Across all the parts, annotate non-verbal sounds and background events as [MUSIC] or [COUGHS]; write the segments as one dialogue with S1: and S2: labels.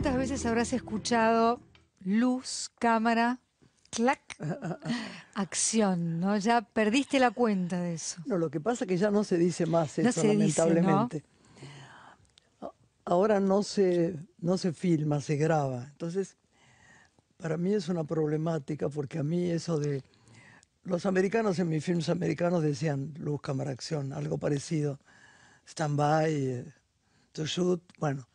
S1: ¿Cuántas veces habrás escuchado luz, cámara, clac, acción? ¿no? Ya perdiste la cuenta de eso.
S2: No, lo que pasa es que ya no se dice más lamentablemente. Ahora no se, no se filma, se graba. Entonces, para mí es una problemática porque a mí eso de... Los americanos en mis films americanos decían luz, cámara, acción, algo parecido. Stand by, eh, to shoot, bueno.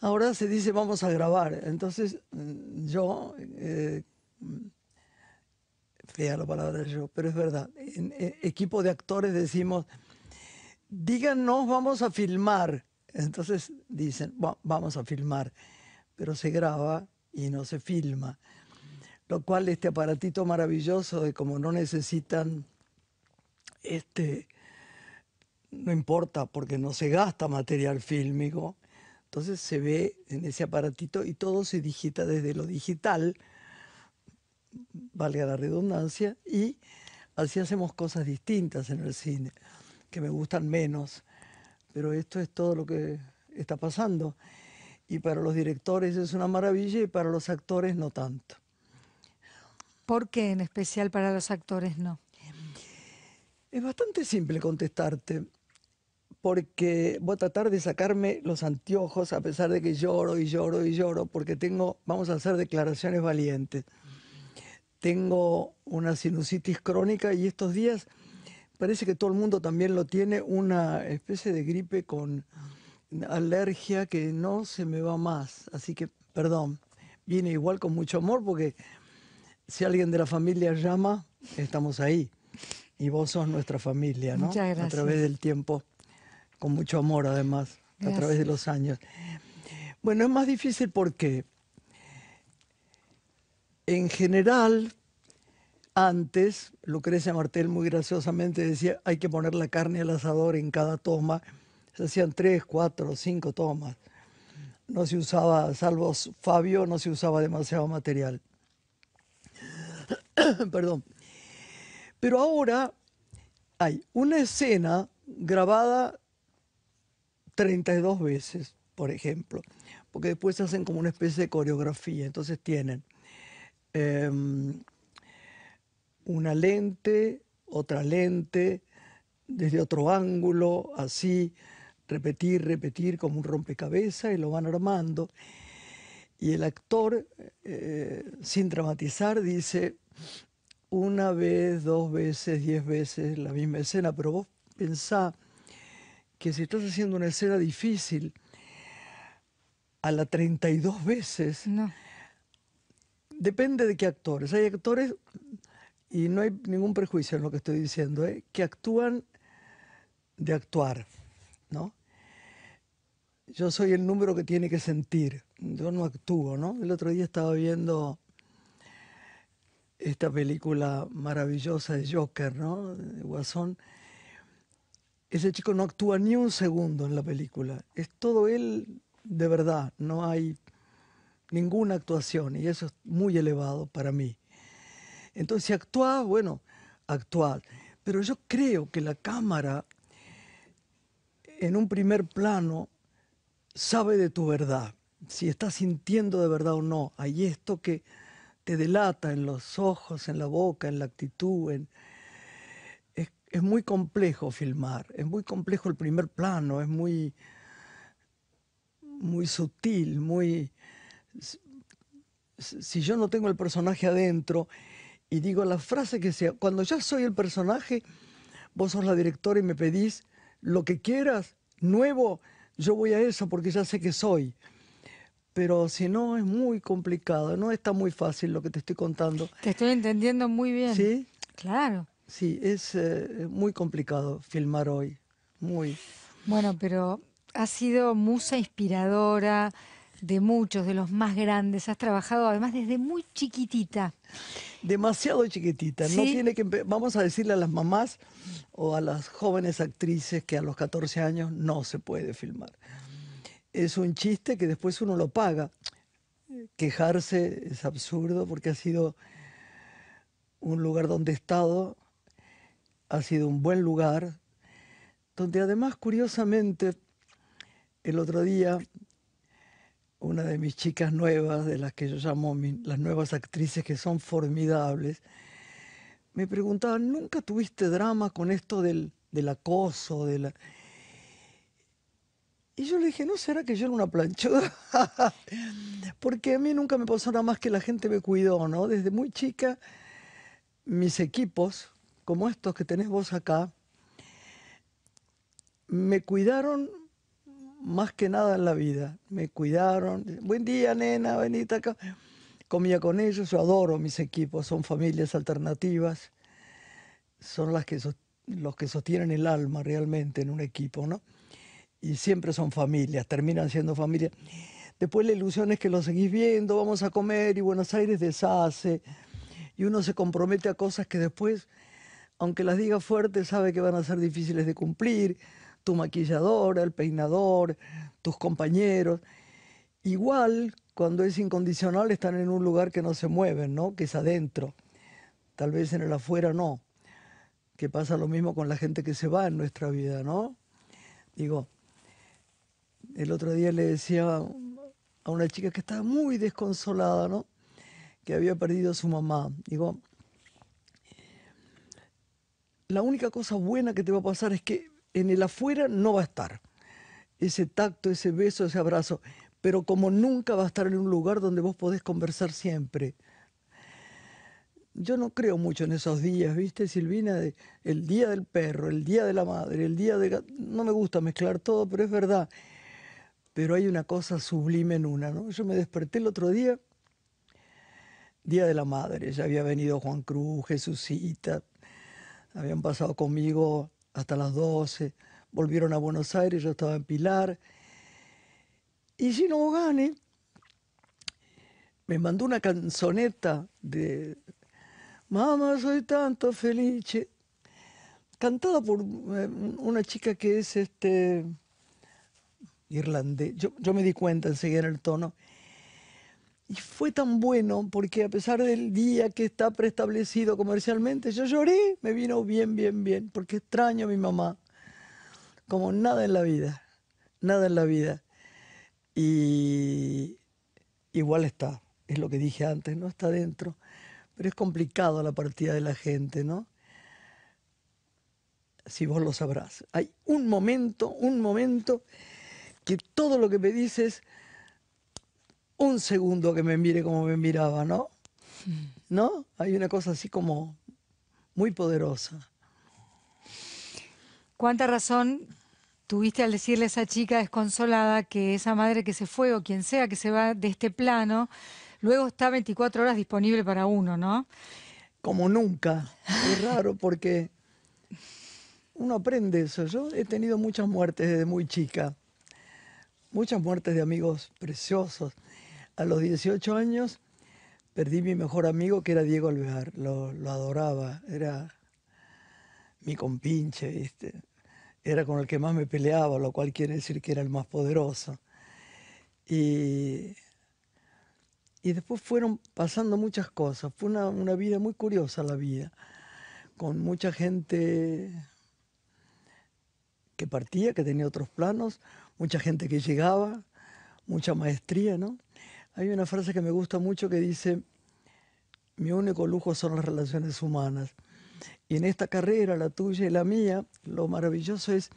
S2: Ahora se dice vamos a grabar. Entonces mm, yo, eh, mm, fea la palabra yo, pero es verdad, en, equipo de actores decimos, díganos vamos a filmar. Entonces dicen, vamos a filmar, pero se graba y no se filma. Lo cual este aparatito maravilloso de como no necesitan, este, no importa porque no se gasta material fílmico, entonces se ve en ese aparatito y todo se digita desde lo digital, valga la redundancia, y así hacemos cosas distintas en el cine, que me gustan menos, pero esto es todo lo que está pasando. Y para los directores es una maravilla y para los actores no tanto.
S1: ¿Por qué en especial para los actores no?
S2: Es bastante simple contestarte porque voy a tratar de sacarme los anteojos a pesar de que lloro y lloro y lloro, porque tengo, vamos a hacer declaraciones valientes. Tengo una sinusitis crónica y estos días parece que todo el mundo también lo tiene, una especie de gripe con alergia que no se me va más. Así que, perdón, viene igual con mucho amor porque si alguien de la familia llama, estamos ahí. Y vos sos nuestra familia, ¿no? Muchas gracias. A través del tiempo con mucho amor además, a través de los años. Bueno, es más difícil porque en general antes, Lucrecia Martel muy graciosamente decía, hay que poner la carne al asador en cada toma. Se hacían tres, cuatro, cinco tomas. No se usaba, salvo Fabio, no se usaba demasiado material. [COUGHS] Perdón. Pero ahora hay una escena grabada 32 veces, por ejemplo, porque después hacen como una especie de coreografía, entonces tienen em, una lente, otra lente, desde otro ángulo, así, repetir, repetir como un rompecabezas y lo van armando. Y el actor, eh, sin dramatizar, dice una vez, dos veces, diez veces la misma escena, pero vos pensá que si estás haciendo una escena difícil a la 32 veces, depende de qué actores. Hay actores, y no hay ningún prejuicio en lo que estoy diciendo, ¿eh? que actúan de actuar, ¿no? Yo soy el número que tiene que sentir, yo no actúo, ¿no? El otro día estaba viendo esta película maravillosa de Joker, ¿no? De Guasón ese chico no actúa ni un segundo en la película. Es todo él de verdad, no hay ninguna actuación y eso es muy elevado para mí. Entonces, actúa, bueno, actúa. Pero yo creo que la cámara, en un primer plano, sabe de tu verdad, si estás sintiendo de verdad o no. Hay esto que te delata en los ojos, en la boca, en la actitud, en, es muy complejo filmar, es muy complejo el primer plano, es muy, muy sutil, muy... Si yo no tengo el personaje adentro y digo la frase que sea, cuando ya soy el personaje, vos sos la directora y me pedís lo que quieras, nuevo, yo voy a eso porque ya sé que soy. Pero si no, es muy complicado, no está muy fácil lo que te estoy contando.
S1: Te estoy entendiendo muy bien.
S2: ¿Sí? Claro. Sí, es eh, muy complicado filmar hoy, muy.
S1: Bueno, pero has sido musa inspiradora de muchos, de los más grandes. Has trabajado además
S2: desde muy chiquitita. Demasiado chiquitita. No tiene que vamos a decirle a las mamás o a las jóvenes actrices que a los 14 años no se puede filmar. Es un chiste que después uno lo paga. Quejarse es absurdo porque ha sido un lugar donde he estado ha sido un buen lugar, donde además curiosamente el otro día una de mis chicas nuevas, de las que yo llamo las nuevas actrices que son formidables, me preguntaba, ¿nunca tuviste drama con esto del, acoso? De la... Y yo le dije, ¿no será que yo era una planchuda? [LAUGHS] Porque a mí nunca me pasó nada más que la gente me cuidó, ¿no? Desde muy chica, mis equipos, como estos que tenés vos acá, me cuidaron más que nada en la vida. Me cuidaron. Buen día, nena, venita acá. Comía con ellos, yo adoro mis equipos, son familias alternativas, son las que los que sostienen el alma realmente en un equipo, ¿no? Y siempre son familias, terminan siendo familias. Después la ilusión es que lo seguís viendo, vamos a comer y Buenos Aires deshace. Y uno se compromete a cosas que después aunque las diga fuerte, sabe que van a ser difíciles de cumplir, tu maquilladora, el peinador, tus compañeros. Igual, cuando es incondicional, están en un lugar que no se mueven, ¿no? Que es adentro. Tal vez en el afuera no. Que pasa lo mismo con la gente que se va en nuestra vida, ¿no? Digo, el otro día le decía a una chica que estaba muy desconsolada, ¿no? Que había perdido a su mamá. Digo, la única cosa buena que te va a pasar es que en el afuera no va a estar ese tacto, ese beso, ese abrazo, pero como nunca va a estar en un lugar donde vos podés conversar siempre. Yo no creo mucho en esos días, ¿viste, Silvina? el día del perro, el día de la madre, el día de... No me gusta mezclar todo, pero es verdad. Pero hay una cosa sublime en una, ¿no? Yo me desperté el otro día, día de la madre, ya había venido Juan Cruz, Jesucita, habían pasado conmigo hasta las 12, volvieron a Buenos Aires, yo estaba en Pilar. Y Gino Gane me mandó una canzoneta de Mamá, soy tanto feliz, cantada por eh, una chica que es este irlandés. Yo, yo me di cuenta enseguida en el tono. Y fue tan bueno porque a pesar del día que está preestablecido comercialmente, yo lloré, me vino bien, bien, bien, porque extraño a mi mamá, como nada en la vida, nada en la vida. Y igual está, es lo que dije antes, no está dentro, pero es complicado la partida de la gente, ¿no? Si vos lo sabrás. Hay un momento, un momento que todo lo que me dices un segundo que me mire como me miraba, ¿no? Mm. ¿No? Hay una cosa así como muy poderosa.
S1: ¿Cuánta razón tuviste al decirle a esa chica desconsolada que esa madre que se fue o quien sea que se va de este plano, luego está 24 horas disponible para uno, ¿no?
S2: Como nunca. Es raro porque uno aprende eso. Yo he tenido muchas muertes desde muy chica, muchas muertes de amigos preciosos. A los 18 años perdí mi mejor amigo que era Diego Alvear, lo, adoraba, era mi compinche, ¿viste? era con el que más me peleaba, lo cual quiere decir que era el más poderoso. Y, después fueron pasando muchas cosas, fue una, una vida muy curiosa la vida, con mucha gente que partía, que tenía otros planos, mucha gente que llegaba, mucha maestría, ¿no? Hay una frase que me gusta mucho que dice, mi único lujo son las relaciones humanas. Y en esta carrera, la tuya y la mía, lo maravilloso es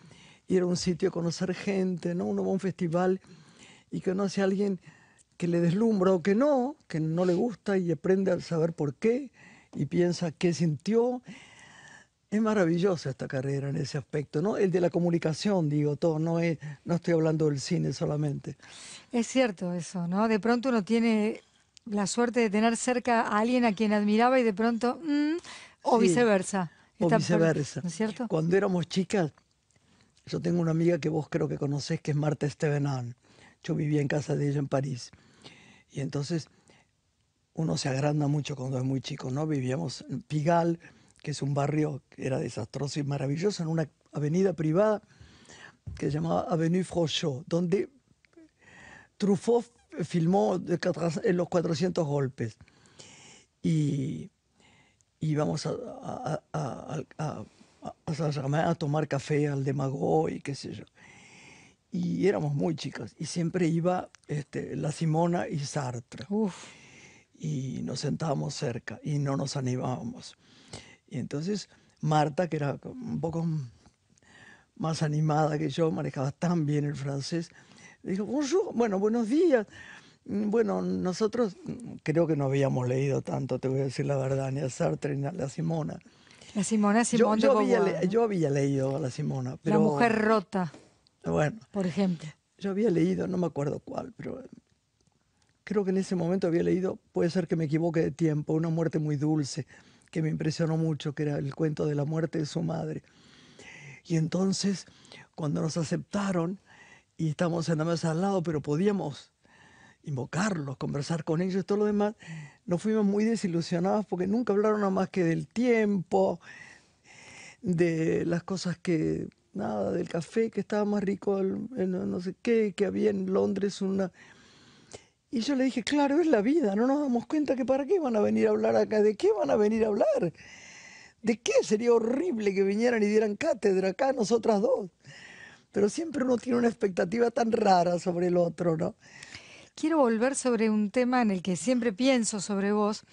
S2: ir a un sitio a conocer gente, ¿no? Uno va a un festival y conoce a alguien que le deslumbra o que no, que no le gusta y aprende a saber por qué y piensa qué sintió es maravillosa esta carrera en ese aspecto, ¿no? El de la comunicación, digo, todo, no, estoy hablando del cine solamente.
S1: Es cierto eso, ¿no? De pronto uno tiene la suerte de tener cerca a alguien a quien admiraba y de pronto, mm, o viceversa.
S2: o viceversa. ¿No es cierto? Cuando éramos chicas, yo tengo una amiga que vos creo que conocés, que es Marta Estevenan. Yo vivía en casa de ella en París. Y entonces uno se agranda mucho cuando es muy chico, ¿no? Vivíamos en Pigal que es un barrio que era desastroso y maravilloso, en una avenida privada que se llamaba Avenue Frochot, donde Truffaut filmó eh, los 400 golpes. Y íbamos a, a, a, a a, tomar café al demagó y qué sé yo. Y éramos muy chicas y siempre iba este, la Simona y Sartre. Y nos sentábamos cerca y no nos animábamos. Y entonces Marta, que era un poco más animada que yo, manejaba tan bien el francés, dijo, bueno, buenos días. Bueno, nosotros mm, creo que no habíamos leído tanto, te voy a decir la verdad, ni a Sartre ni a la Simona.
S1: La Simona Simón yo, yo, había,
S2: yo había leído a la Simona. Pero, la mujer rota. Bueno. Por ejemplo. Yo había leído, no me acuerdo cuál, pero eh, creo que en ese momento había leído, puede ser que me equivoque de tiempo, una muerte muy dulce que me impresionó mucho, que era el cuento de la muerte de su madre. Y entonces, cuando nos aceptaron y estábamos en la mesa al lado, pero podíamos invocarlos, conversar con ellos, y todo lo demás, nos fuimos muy desilusionados porque nunca hablaron nada más que del tiempo, de las cosas que, nada, del café que estaba más rico, no sé qué, que había en Londres una, y yo le dije, claro, es la vida, no nos damos cuenta que para qué van a venir a hablar acá, de qué van a venir a hablar, de qué sería horrible que vinieran y dieran cátedra acá nosotras dos. Pero siempre uno tiene una expectativa tan rara sobre el otro, ¿no?
S1: Quiero volver sobre un tema en el que siempre pienso sobre vos,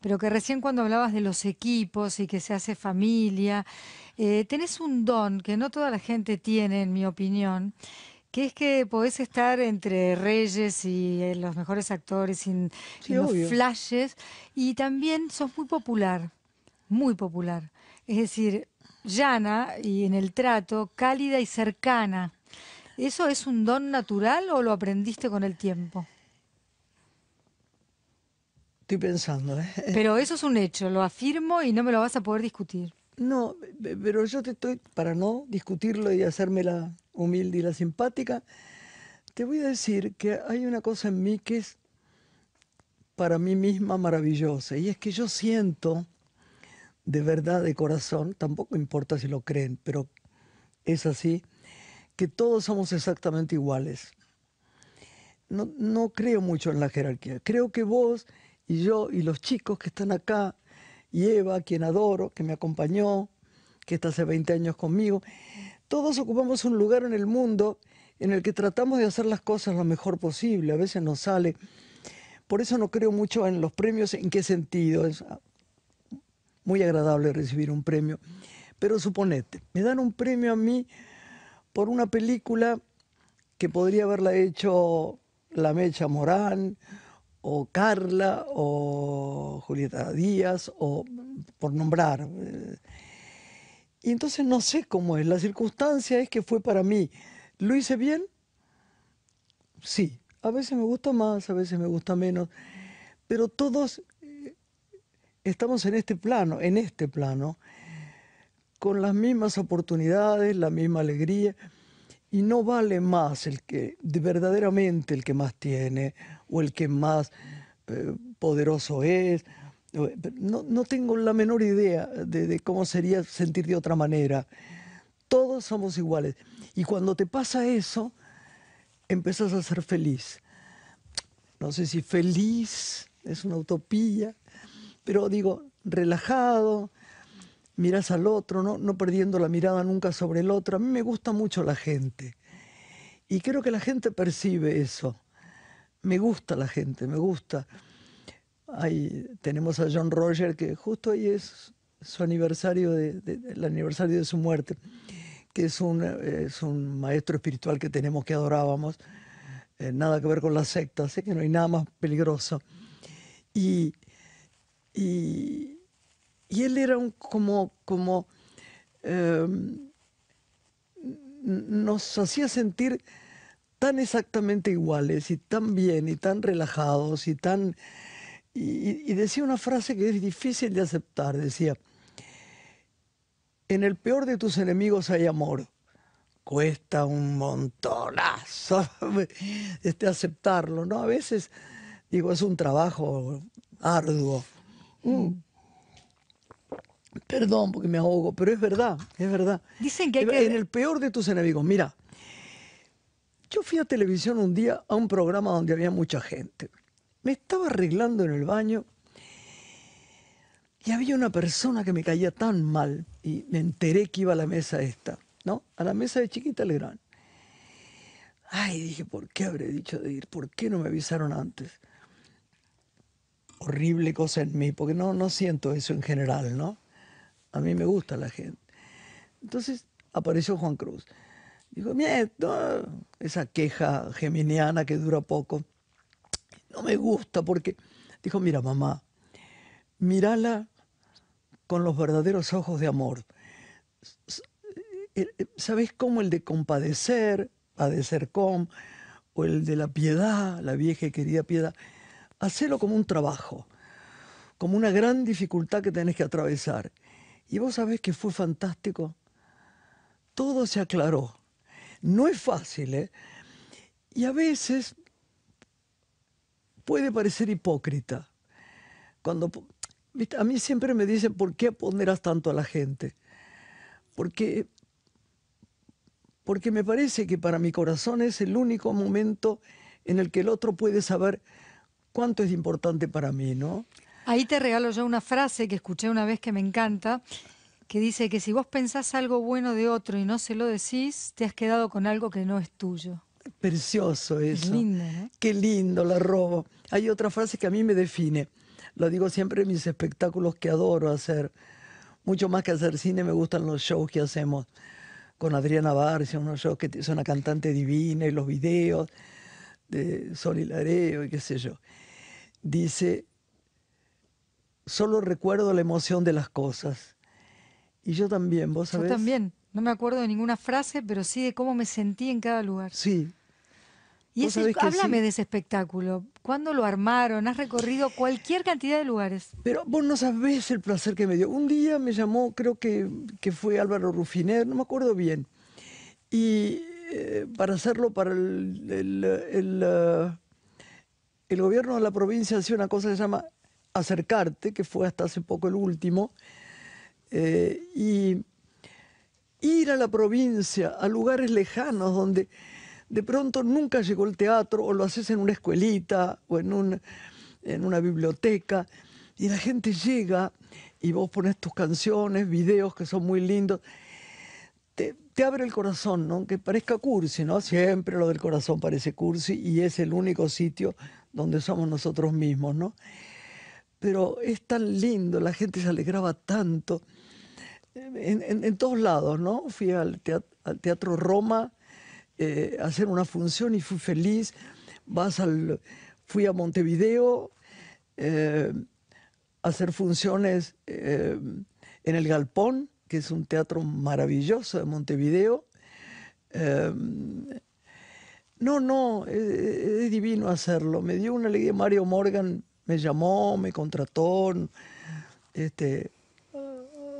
S1: pero que recién cuando hablabas de los equipos y que se hace familia, eh, tenés un don que no toda la gente tiene, en mi opinión, que es que podés estar entre reyes y eh, los mejores actores sin los flashes y también sos muy popular, muy popular. Es decir, llana y en el trato, cálida y cercana. ¿Eso es un don natural o lo aprendiste con el tiempo? Estoy
S2: pensando, ¿eh?
S1: eh. Pero eso es un hecho, lo afirmo y no me lo vas a poder discutir.
S2: No, pero yo te estoy, para no discutirlo y hacerme la humilde y la simpática, te voy a decir que hay una cosa en mí que es para mí misma maravillosa, y es que yo siento de verdad, de corazón, tampoco importa si lo creen, pero es así, que todos somos exactamente iguales. No, no creo mucho en la jerarquía, creo que vos y yo y los chicos que están acá, y Eva, quien adoro, que me acompañó, que está hace 20 años conmigo, todos ocupamos un lugar en el mundo en el que tratamos de hacer las cosas lo mejor posible, a veces nos sale. Por eso no creo mucho en los premios, en qué sentido. Es ah, muy agradable recibir un premio. Pero suponete, me dan un premio a mí por una película que podría haberla hecho La Mecha Morán o Carla o Julieta Díaz o por nombrar. Eh, y entonces no sé cómo es. La circunstancia es que fue para mí. ¿Lo hice bien? Sí. A veces me gusta más, a veces me gusta menos. Pero todos eh, estamos en este plano, en este plano, con las mismas oportunidades, la misma alegría. Y no vale más el que, verdaderamente el que más tiene o el que más eh, poderoso es no, tengo la menor idea de, cómo sería sentir de otra manera. Todos somos iguales. Y cuando te pasa eso, empiezas a ser feliz. No sé si feliz es una utopía, pero digo, relajado, miras al otro, no perdiendo la mirada nunca sobre el otro. A mí me gusta mucho la gente. Y creo que la gente percibe eso. Me gusta la gente, me gusta. Ahí tenemos a John Roger, que justo ahí es su aniversario, de, el aniversario de su muerte, que es un, es un maestro espiritual que tenemos, que adorábamos. Eh, nada que ver con la secta sé que no hay nada más peligroso. Y, él era un como, como em, nos hacía sentir tan exactamente iguales y tan bien y tan relajados y tan y, decía una frase que es difícil de aceptar, decía, en el peor de tus enemigos hay amor. Cuesta un montonazo [LAUGHS] este, aceptarlo, ¿no? A veces, digo, es un trabajo arduo. Mm. Perdón porque me ahogo, pero es verdad, es verdad. Dicen que hay que... En el peor de tus enemigos, mira, yo fui a televisión un día a un programa donde había mucha gente. Me estaba arreglando en el baño y había una persona que me caía tan mal y me enteré que iba a la mesa esta, ¿no? A la mesa de Chiquita Legrand. Ay, dije, ¿por qué habré dicho de ir? ¿Por qué no me avisaron antes? Horrible cosa en mí, porque no, no siento eso en general, ¿no? A mí me gusta la gente. Entonces apareció Juan Cruz. Dijo, mira, esa queja geminiana que dura poco no me gusta porque... Dijo, mira mamá, mírala con los verdaderos ojos de amor. Eh, eh, ¿Sabes cómo el de compadecer, padecer con, o el de la piedad, la vieja y querida piedad? Hacelo como un trabajo, como una gran dificultad que tenés que atravesar. Y vos sabés que fue fantástico. Todo se aclaró. No es fácil, ¿eh? Y a veces puede parecer hipócrita. Cuando, a mí siempre me dicen, ¿por qué ponderas tanto a la gente? Porque, porque me parece que para mi corazón es el único momento en el que el otro puede saber cuánto es importante para mí, ¿no?
S1: Ahí te regalo yo una frase que escuché una vez que me encanta, que dice que si vos pensás algo bueno de otro y no se lo decís, te has quedado con algo que no es tuyo.
S2: Precioso eso. lindo, Qué lindo, la robo. Hay otra frase que a mí me define. Lo digo siempre en mis espectáculos que adoro hacer. Mucho más que hacer cine, me gustan los shows que hacemos con Adriana Barcia, unos shows que es una cantante divina, y los videos de Sol y qué sé yo. Dice, solo recuerdo la emoción de las cosas. Y yo también, vos sabés. Yo también.
S1: No me acuerdo de ninguna frase, pero sí de cómo me sentí en cada lugar. Sí. Y háblame de ese espectáculo. ¿Cuándo lo armaron? Has recorrido cualquier cantidad de lugares.
S2: Pero vos no sabés el placer que me dio. Un día me llamó, creo que, fue Álvaro Rufiner, no me acuerdo bien. Y eh, para hacerlo para eh, el, gobierno de la provincia hacía una cosa que se llama Acercarte, que fue hasta hace poco el último. Eh, y ir a la provincia, a lugares lejanos donde de pronto nunca llegó el teatro o lo haces en una escuelita o en, una biblioteca y la gente llega y vos pones tus canciones, videos que son muy lindos. Te, abre el corazón, ¿no? Que parezca cursi, ¿no? Siempre lo del corazón parece cursi y es el único sitio donde somos nosotros mismos, ¿no? Pero es tan lindo, la gente se alegraba tanto en, todos lados, ¿no? Fui al teatro, Roma eh, a hacer una función y fui feliz. Vas al, fui a Montevideo eh, a hacer funciones eh, en el Galpón, que es un teatro maravilloso de Montevideo. no, no, e, e, es, divino hacerlo. Me dio una alegría. Mario Morgan me llamó, me contrató. Este,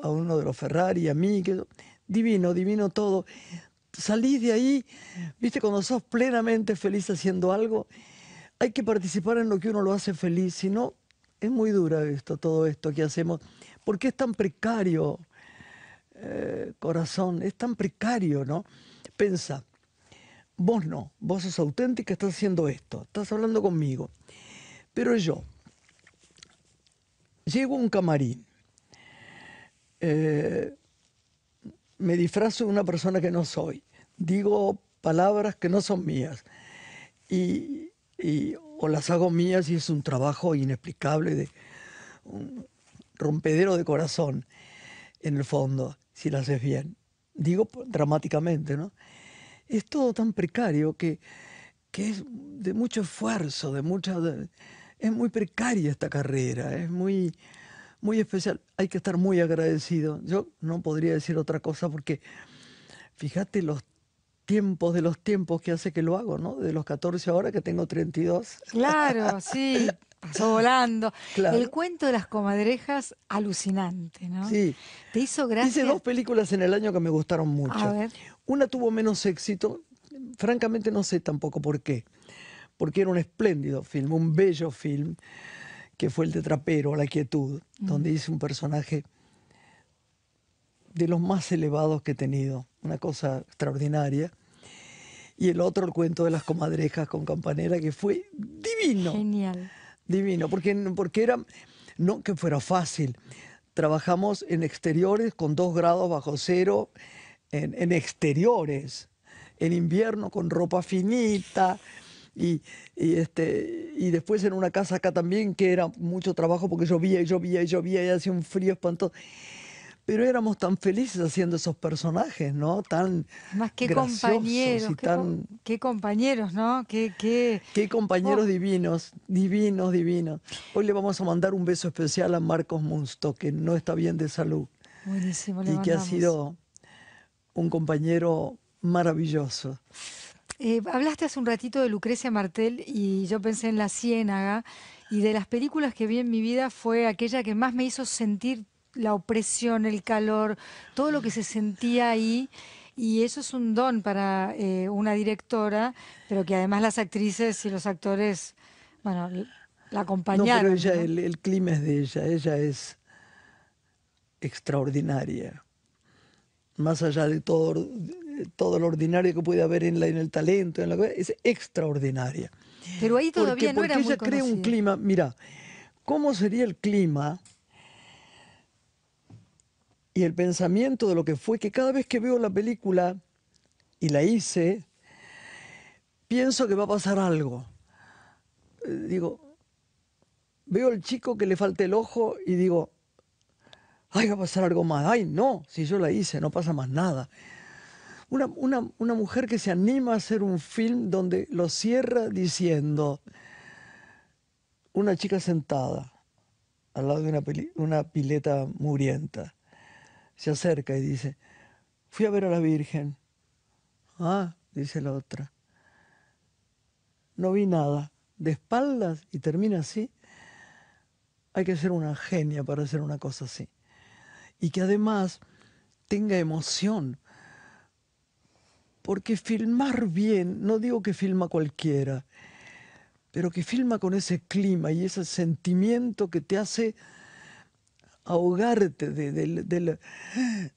S2: a uno de los Ferrari, a mí, divino, divino todo. Salís de ahí, viste, cuando sos plenamente feliz haciendo algo, hay que participar en lo que uno lo hace feliz, si no, es muy dura esto, todo esto que hacemos. porque es tan precario, eh, corazón? Es tan precario, ¿no? piensa vos no, vos sos auténtica, estás haciendo esto, estás hablando conmigo. Pero yo, llego a un camarín, eh, me disfrazo de una persona que no soy, digo palabras que no son mías y, o las hago mías y es un trabajo inexplicable, de, un rompedero de corazón en el fondo, si las haces bien. Digo dramáticamente, ¿no? Es todo tan precario que, es de mucho esfuerzo, de mucha... es muy precaria esta carrera, es muy muy especial. Hay que estar muy agradecido. Yo no podría decir otra cosa porque fíjate los tiempos de los tiempos que hace que lo hago, ¿no? De los 14 ahora que tengo 32.
S1: Claro, [LAUGHS] sí, pasó volando. El cuento de las comadrejas, alucinante, ¿no? Sí.
S2: Te hizo gracia. Hice dos películas en el año que me gustaron mucho. Una tuvo menos éxito, francamente no sé tampoco por qué, porque era un espléndido film, un bello film que fue el de Trapero, La Quietud, donde hice un personaje de los más elevados que he tenido, una cosa extraordinaria. Y el otro, el cuento de las comadrejas con campanera, que fue divino. Genial. Divino, porque, porque era, no que fuera fácil, trabajamos en exteriores con dos grados bajo cero, en exteriores, en invierno con ropa finita, y, este, y después en una casa acá también, que era mucho trabajo porque llovía y llovía y llovía y hacía un frío espantoso. Pero éramos tan felices haciendo esos personajes, ¿no? Tan Más que compañeros, qué,
S1: compañeros,
S2: ¿no? Qué, compañeros oh. divinos, divinos, divinos. Hoy le vamos a mandar un beso especial a Marcos Munsto, que no está bien de salud.
S1: Y que ha sido
S2: un compañero maravilloso.
S1: Eh, hablaste hace un ratito de Lucrecia Martel y yo pensé en La Ciénaga y de las películas que vi en mi vida fue aquella que más me hizo sentir la opresión, el calor, todo lo que se sentía ahí. Y eso es un don para eh, una directora, pero que además las actrices y los actores, bueno, la acompañaron. No, pero ella,
S2: El, el clima es de ella, ella es extraordinaria. Más allá de todo todo lo ordinario que puede haber en, la, en el talento, en la es extraordinaria. Pero ahí todavía porque, no porque ella crea un clima, mira, ¿cómo sería el clima y el pensamiento de lo que fue que cada vez que veo la película y la hice, pienso que va a pasar algo. Eh, digo, veo al chico que le falta el ojo y digo, ay, va a pasar algo más. Ay, no, si yo la hice, no pasa más nada. Una, mujer que se anima a hacer un film donde lo cierra diciendo, una chica sentada al lado de una, una pileta murienta, se acerca y dice, fui a ver a la Virgen. Ah, dice la otra, no vi nada, de espaldas y termina así. Hay que ser una genia para hacer una cosa así. Y que además tenga emoción, porque filmar bien, no digo que filma cualquiera, pero que filma con ese clima y ese sentimiento que te hace ahogarte de, la,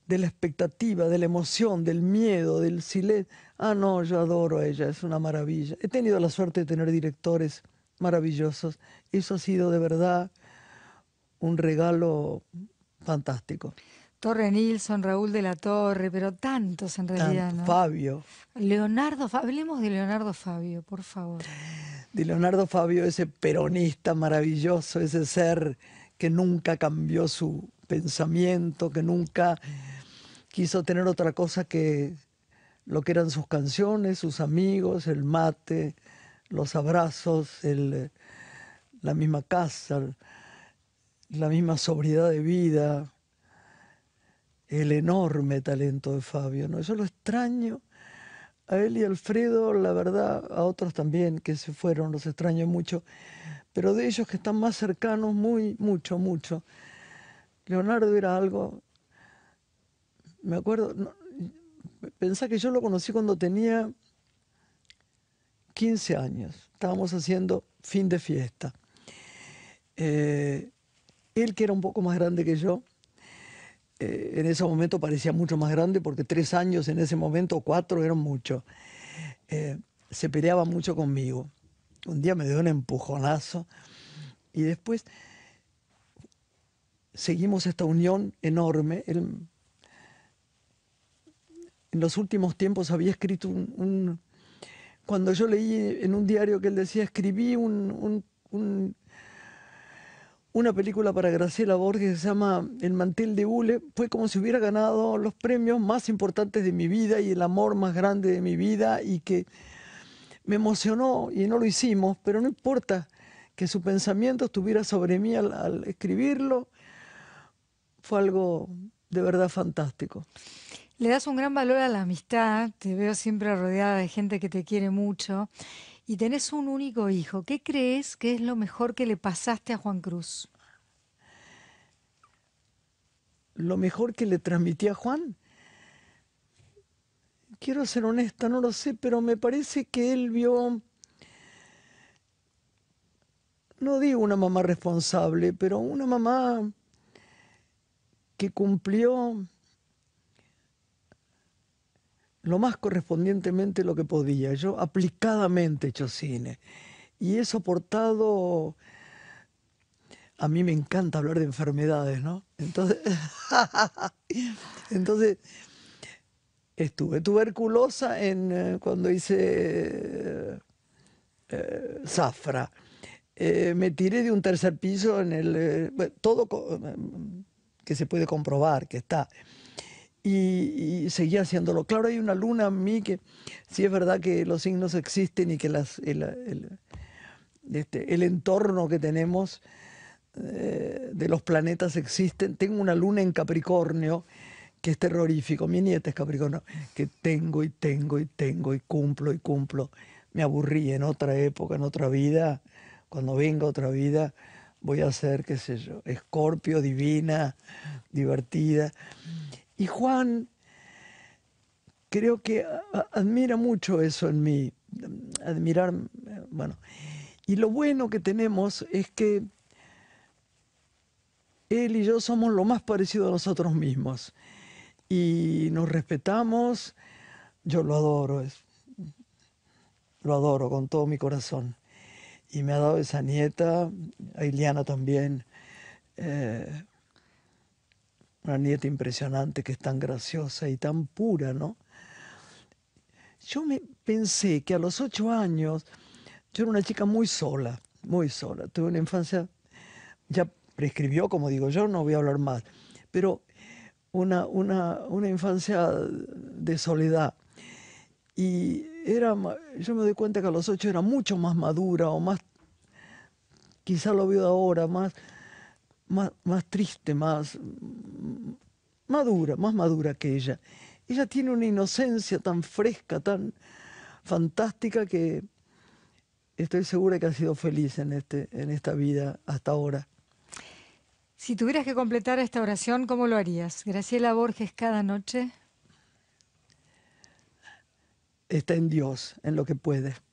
S2: la, expectativa, de la emoción, del miedo, del silencio. Ah, no, yo adoro a ella, es una maravilla. He tenido la suerte de tener directores maravillosos. Eso ha sido de verdad un regalo fantástico.
S1: Torre Nilsson, Raúl de la Torre, pero tantos en realidad. Fabio. Leonardo, hablemos de Leonardo Fabio, por favor.
S2: De Leonardo Fabio, ese peronista maravilloso, ese ser que nunca cambió su pensamiento, que nunca quiso tener otra cosa que lo que eran sus canciones, sus amigos, el mate, los abrazos, la misma casa, la misma sobriedad de vida, el enorme talento de Fabio. ¿no? Eso lo extraño a él y Alfredo, la verdad, a otros también que se fueron, los extraño mucho, pero de ellos que están más cercanos, muy, mucho, mucho. Leonardo era algo, me acuerdo, pensé que yo lo conocí cuando tenía 15 años, estábamos haciendo fin de fiesta. Eh, él que era un poco más grande que yo, eh, en ese momento parecía mucho más grande porque tres años en ese momento, cuatro eran mucho. Eh, se peleaba mucho conmigo. Un día me dio un empujonazo y después seguimos esta unión enorme. en los últimos tiempos había escrito un, Cuando yo leí en un diario que él decía, escribí un una película para Graciela Borges que se llama El mantel de hule. Fue como si hubiera ganado los premios más importantes de mi vida y el amor más grande de mi vida y que me emocionó y no lo hicimos, pero no importa que su pensamiento estuviera sobre mí al escribirlo. Fue algo de verdad fantástico.
S1: Le das un gran valor a la amistad, te veo siempre rodeada de gente que te quiere mucho y tenés un único hijo, ¿qué crees que es lo mejor que le pasaste a Juan Cruz?
S2: Lo mejor que le transmití a Juan. Quiero ser honesta, no lo sé, pero me parece que él vio, no digo una mamá responsable, pero una mamá que cumplió lo más correspondientemente lo que podía. Yo aplicadamente he hecho cine y he soportado... A mí me encanta hablar de enfermedades, ¿no? Entonces, [LAUGHS] entonces estuve tuberculosa en, eh, cuando hice eh, Zafra. Eh, me tiré de un tercer piso en el... Eh, todo que se puede comprobar que está y, seguía haciéndolo. Claro, hay una luna en mí que sí es verdad que los signos existen y que este, el, entorno que tenemos eh, de los planetas existen. Tengo una luna en Capricornio que es terrorífico. Mi nieta es Capricornio, que tengo y tengo y tengo y cumplo y cumplo. Me aburrí en otra época, en otra vida. Cuando venga otra vida, voy a ser, qué sé yo, escorpio divina, divertida. Y Juan creo que admira mucho eso en mí, admirar, bueno, y lo bueno que tenemos es que él y yo somos lo más parecido a nosotros mismos y nos respetamos, yo lo adoro, lo adoro con todo mi corazón. Y me ha dado esa nieta, a Iliana también, eh, una nieta impresionante que es tan graciosa y tan pura, ¿no? Yo me pensé que a los ocho años yo era una chica muy sola, muy sola. Tuve una infancia, ya prescribió, como digo yo, no voy a hablar más, pero una, una, infancia de soledad. Y era, yo me doy cuenta que a los ocho era mucho más madura o más, quizá lo veo ahora, más, más, más triste, más, madura, más madura que ella. Ella tiene una inocencia tan fresca, tan fantástica que estoy segura que ha sido feliz en, este, en esta vida hasta ahora.
S1: Si tuvieras que completar esta oración, ¿cómo lo harías? Graciela Borges cada noche.
S2: Está en Dios, en lo que puede.